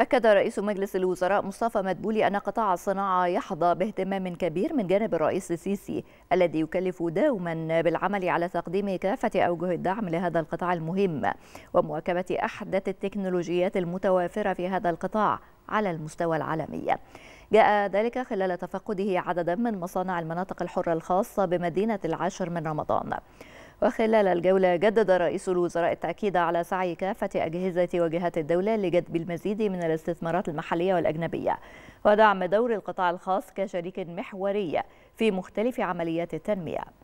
أكد رئيس مجلس الوزراء مصطفى مدبولي أن قطاع الصناعة يحظى باهتمام كبير من جانب الرئيس السيسي الذي يكلف دوما بالعمل على تقديم كافة أوجه الدعم لهذا القطاع المهم ومواكبة أحدث التكنولوجيات المتوافرة في هذا القطاع على المستوى العالمي جاء ذلك خلال تفقده عددا من مصانع المناطق الحرة الخاصة بمدينة العاشر من رمضان وخلال الجولة جدد رئيس الوزراء التأكيد على سعي كافة أجهزة وجهات الدولة لجذب المزيد من الاستثمارات المحلية والأجنبية ودعم دور القطاع الخاص كشريك محوري في مختلف عمليات التنمية